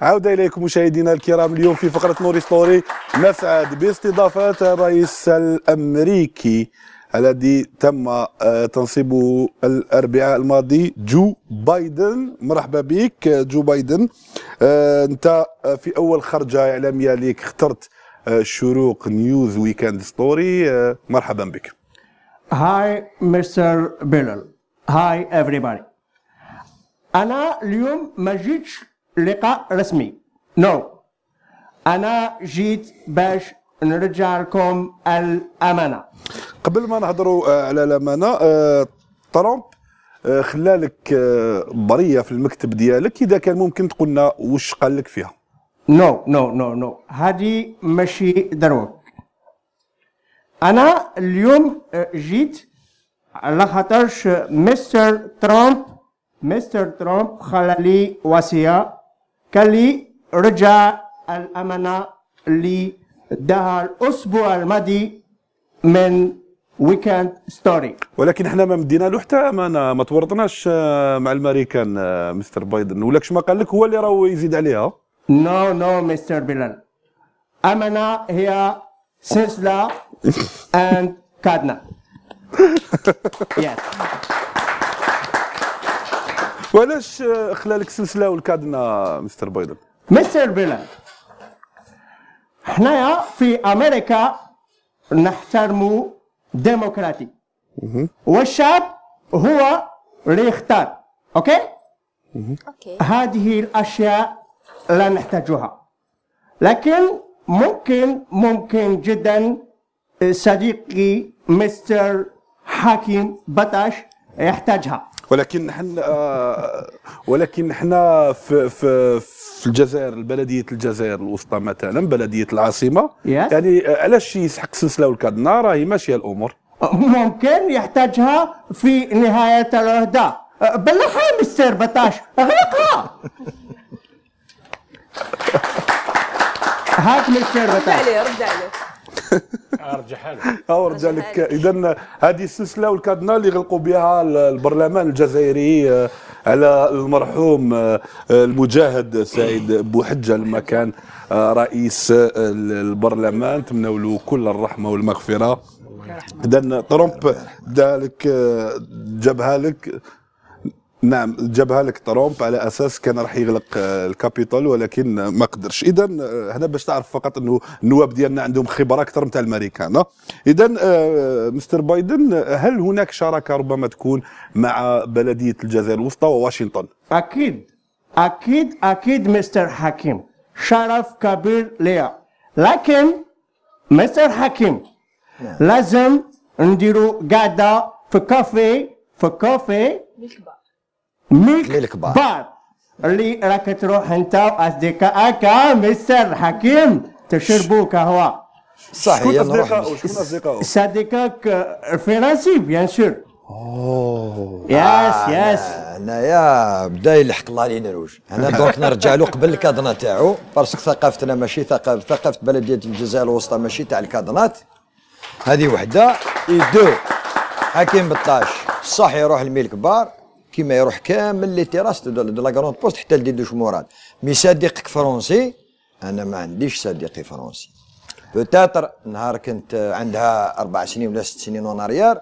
عودة إليكم مشاهدينا الكرام اليوم في فقرة نوري ستوري نسعد باستضافة الرئيس الأمريكي الذي تم آه، تنصيبه الأربعاء الماضي جو بايدن مرحبا بك جو بايدن آه، أنت آه، في أول خرجة إعلامية ليك اخترت شروق نيوز ويكند ستوري مرحبا بك هاي مستر بيلل هاي everybody أنا اليوم ما جيتش لقاء رسمي نو no. انا جيت باش نرجع لكم الامانه قبل ما نهضروا آه، على الامانه ترامب آه، آه، خلالك بريه في المكتب ديالك اذا كان ممكن تقول لنا واش قال لك فيها نو نو نو نو هذه ماشي ضروري انا اليوم جيت على خاطرش مستر ترامب مستر ترامب خلى لي وصيه كلي رجع الأمانة اللي اداها الأسبوع الماضي من ويكند ستوري ولكن احنا ما مدينا له حتى امانه ما تورطناش آه، مع الامريكان آه، مستر بايدن ولكش ما قال لك هو اللي راهو يزيد عليها نو نو مستر بلال امانه هي سلسله اند كادنا yes وعلاش خلالك السلسله والكادنا مستر بايدن مستر بيضل حنايا في امريكا نحترم ديمقراطي والشعب هو اللي يختار اوكي اوكي هذه الاشياء لا نحتاجها لكن ممكن ممكن جدا صديقي مستر حكيم بطش يحتاجها ولكن حنا آه، ولكن حنا في, في, في الجزائر بلديه الجزائر الوسطى مثلا بلديه العاصمه yes. يعني آه، علاش يسحق السلسله والكادنا راهي ماشيه الامور ممكن يحتاجها في نهايه العهده آه، بلغها مستر بطاش اغلقها هاك مستر بطاش رد عليه رد عليه آه، رجعها ارجح آه، لك اذا هذه السلسله والكادنا اللي غلقوا بها البرلمان الجزائري آه، على المرحوم المجاهد سعيد بوحجه لما كان رئيس البرلمان تمنوا له كل الرحمه والمغفره اذا ترامب ذلك جابها لك نعم جابها لك ترامب على اساس كان راح يغلق آه، الكابيتال ولكن ما قدرش اذا آه، هنا باش تعرف فقط انه النواب ديالنا عندهم خبره اكثر من تاع الامريكان اذا آه، مستر بايدن هل هناك شراكه ربما تكون مع بلديه الجزائر الوسطى وواشنطن اكيد اكيد اكيد مستر حكيم شرف كبير ليا لكن مستر حكيم نعم. لازم نديرو قاعده في كافي في كافي بالكبار ملك, للكبار بار, اللي راك تروح انت واصدقائك مستر حكيم تشربوا قهوه صحيح شكون اصدقائه وشكون اصدقائه صديقك الفرنسي بيان سور اوه يس آه يس هنايا بدا يلحق الله علينا روج انا دونك نرجع له قبل الكادنا تاعو باسكو ثقافتنا ماشي ثقافه ثقافه بلديه الجزائر الوسطى ماشي تاع الكادنات هذه وحده اي دو حكيم بطاش صح يروح للميل كبار كيما يروح كامل لي تيراس دو لا كروند بوست حتى لدي دوش مراد مي صديقك فرونسي انا ما عنديش صديقي فرونسي بوتاتر نهار كنت عندها اربع سنين ولا ست سنين وناريار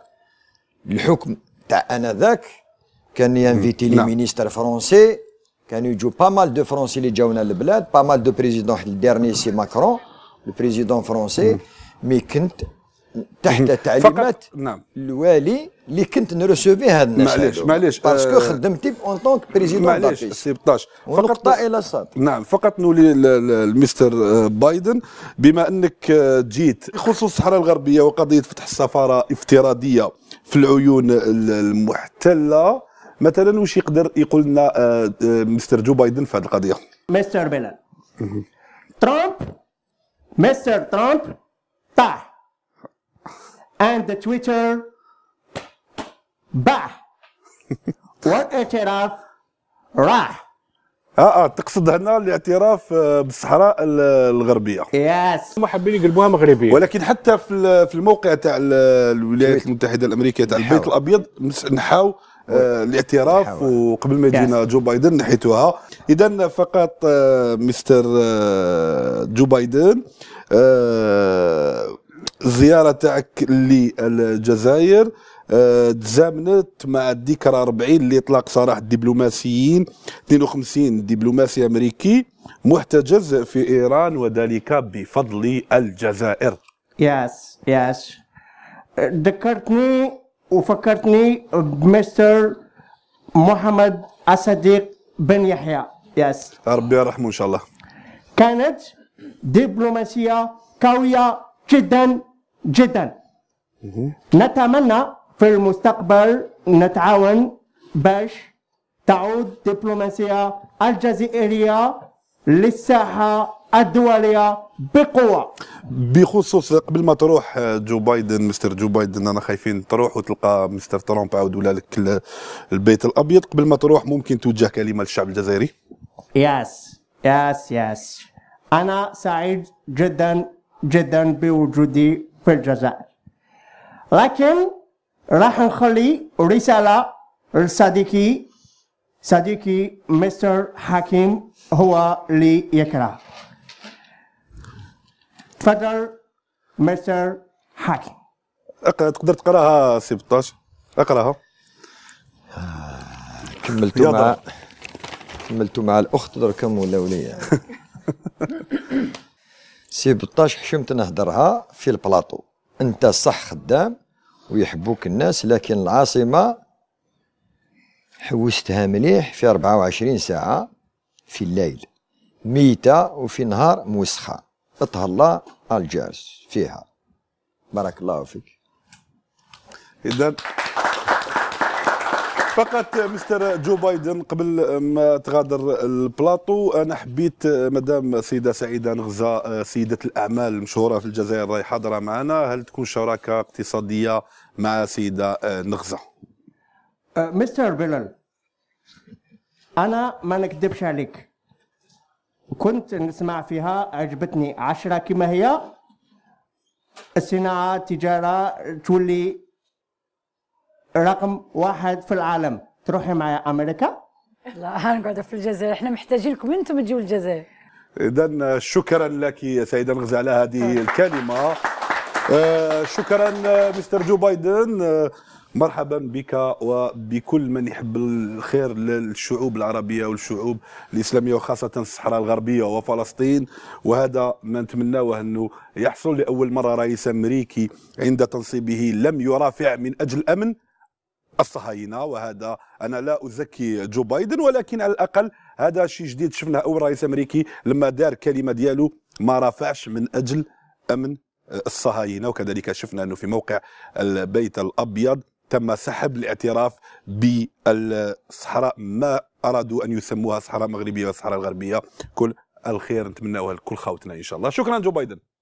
الحكم تاع انا ذاك كان ينفيتي لي مينيستر فرونسي كانوا يجوا با مال دو فرونسي اللي جاونا للبلاد با مال دو بريزيدون الديرني سي ماكرون البريزيدون فرونسي مي كنت تحت تعليمات نعم. الوالي اللي كنت نرسوفي هذا الناس معليش معليش باسكو خدمتي اون طونك بريزيدون معليش سي 12 فقط الى صاد نعم فقط نولي المستر آه، بايدن بما انك آه، جيت خصوص الصحراء الغربيه وقضيه فتح السفاره افتراضيه في العيون المحتله مثلا واش يقدر يقول لنا آه، مستر جو بايدن في هذه القضيه مستر بلال ترامب مستر ترامب طاح and the Twitter باح والاعتراف راح اه اه تقصد هنا الاعتراف آه، بالصحراء الغربيه يس هما حابين يقلبوها مغربيه ولكن حتى في الموقع تاع الولايات المتحده الامريكيه تاع البيت الابيض نحاو آه، الاعتراف وقبل ما يجينا جو بايدن نحيتوها اذا فقط آه، مستر جو بايدن الزياره تاعك للجزائر آه، تزامنت مع الذكرى 40 لاطلاق سراح الدبلوماسيين 52 دبلوماسي امريكي محتجز في ايران وذلك بفضل الجزائر. يس يس ذكرتني وفكرتني بمستر محمد الصديق بن يحيى يس ربي يرحمه ان شاء الله. كانت دبلوماسيه قويه جدا جدا نتمنى في المستقبل نتعاون باش تعود دبلوماسية الجزائرية للساحة الدولية بقوة بخصوص قبل ما تروح آه، جو بايدن مستر جو بايدن انا خايفين تروح وتلقى مستر ترامب عاود ولا لك البيت الابيض قبل ما تروح ممكن توجه كلمة للشعب الجزائري يس يس يس انا سعيد جدا جدا بوجودي في الجزائر لكن راح نخلي رسالة لصديقي صديقي مستر حكيم هو اللي يقرأ تفضل مستر حكيم تقدر تقراها سي 16 اقراها كملتو مع كملتو مع الاخت دركم ولا وليا سي بطاش حشمت نهدرها في البلاطو انت صح خدام ويحبوك الناس لكن العاصمة حوستها مليح في 24 ساعة في الليل ميتة وفي نهار موسخة الله الجاز فيها بارك الله فيك إذا فقط مستر جو بايدن قبل ما تغادر البلاطو انا حبيت مدام سيده سعيده نغزه سيده الاعمال المشهوره في الجزائر راهي حاضره معنا هل تكون شراكه اقتصاديه مع سيده نغزه أه، مستر بلال انا ما نكذبش عليك كنت نسمع فيها عجبتني عشرة كما هي الصناعة التجارة تولي رقم واحد في العالم تروحي معي امريكا لا هنقعد في الجزائر احنا محتاجينكم انتم تجيو الجزائر اذا شكرا لك يا سيدة الغزة على هذه الكلمه آه، شكرا مستر جو بايدن آه، مرحبا بك وبكل من يحب الخير للشعوب العربيه والشعوب الاسلاميه وخاصه الصحراء الغربيه وفلسطين وهذا ما نتمناه انه يحصل لاول مره رئيس امريكي عند تنصيبه لم يرافع من اجل الامن الصهاينه وهذا انا لا ازكي جو بايدن ولكن على الاقل هذا شيء جديد شفناه اول رئيس امريكي لما دار كلمه ديالو ما رفعش من اجل امن آه، الصهاينه وكذلك شفنا انه في موقع البيت الابيض تم سحب الاعتراف بالصحراء ما ارادوا ان يسموها صحراء مغربيه والصحراء الغربيه كل الخير نتمناوها لكل خوتنا ان شاء الله شكرا جو بايدن